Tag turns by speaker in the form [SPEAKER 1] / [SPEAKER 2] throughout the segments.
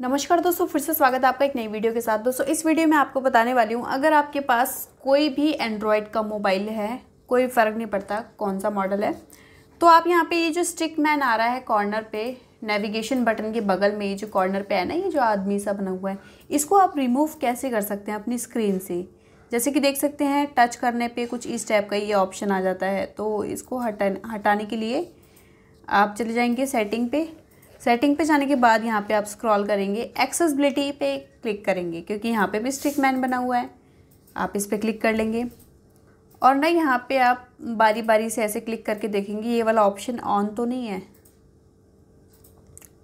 [SPEAKER 1] नमस्कार दोस्तों फिर से स्वागत है आपका एक नई वीडियो के साथ दोस्तों इस वीडियो में आपको बताने वाली हूँ अगर आपके पास कोई भी एंड्रॉयड का मोबाइल है कोई फ़र्क नहीं पड़ता कौन सा मॉडल है तो आप यहाँ पे ये जो स्टिक मैन आ रहा है कॉर्नर पे नेविगेशन बटन के बगल में ये जो कॉर्नर पे है ना ये जो आदमी सा बना हुआ है इसको आप रिमूव कैसे कर सकते हैं अपनी स्क्रीन से जैसे कि देख सकते हैं टच करने पर कुछ इस टाइप का ये ऑप्शन आ जाता है तो इसको हटा हटाने के लिए आप चले जाएँगे सेटिंग पे सेटिंग पे जाने के बाद यहाँ पे आप स्क्रॉल करेंगे एक्सेसबिलिटी पे क्लिक करेंगे क्योंकि यहाँ पे भी स्टिक मैन बना हुआ है आप इस पर क्लिक कर लेंगे और ना यहाँ पे आप बारी बारी से ऐसे क्लिक करके देखेंगे ये वाला ऑप्शन ऑन तो नहीं है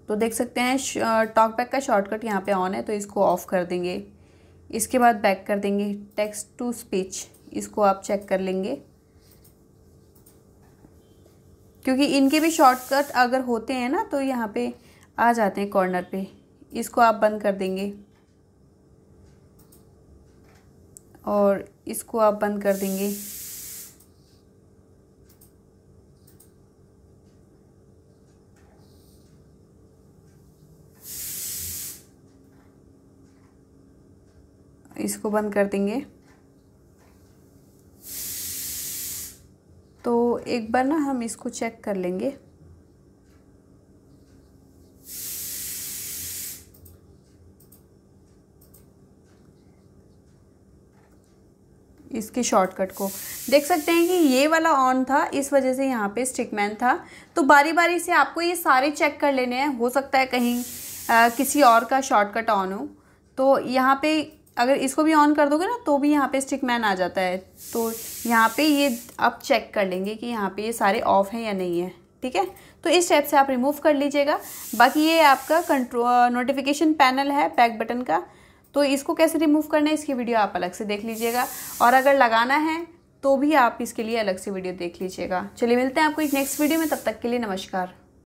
[SPEAKER 1] तो देख सकते हैं टॉक बैक का शॉर्टकट यहाँ पे ऑन है तो इसको ऑफ़ कर देंगे इसके बाद बैक कर देंगे टेक्स्ट टू स्पीच इसको आप चेक कर लेंगे क्योंकि इनके भी शॉर्टकट अगर होते हैं ना तो यहाँ पे आ जाते हैं कॉर्नर पे इसको आप बंद कर देंगे और इसको आप बंद कर देंगे इसको बंद कर देंगे तो एक बार ना हम इसको चेक कर लेंगे इसके शॉर्टकट को देख सकते हैं कि ये वाला ऑन था इस वजह से यहाँ पे स्टिकमैन था तो बारी बारी से आपको ये सारे चेक कर लेने हैं हो सकता है कहीं आ, किसी और का शॉर्टकट ऑन हो तो यहाँ पे अगर इसको भी ऑन कर दोगे ना तो भी यहाँ पे स्टिक मैन आ जाता है तो यहाँ पे ये आप चेक कर लेंगे कि यहाँ पे ये सारे ऑफ हैं या नहीं है ठीक है तो इस टाइप से आप रिमूव कर लीजिएगा बाकी ये आपका कंट्रो नोटिफिकेशन पैनल है बैक बटन का तो इसको कैसे रिमूव करना है इसकी वीडियो आप अलग से देख लीजिएगा और अगर लगाना है तो भी आप इसके लिए अलग से वीडियो देख लीजिएगा चलिए मिलते हैं आपको एक नेक्स्ट वीडियो में तब तक के लिए नमस्कार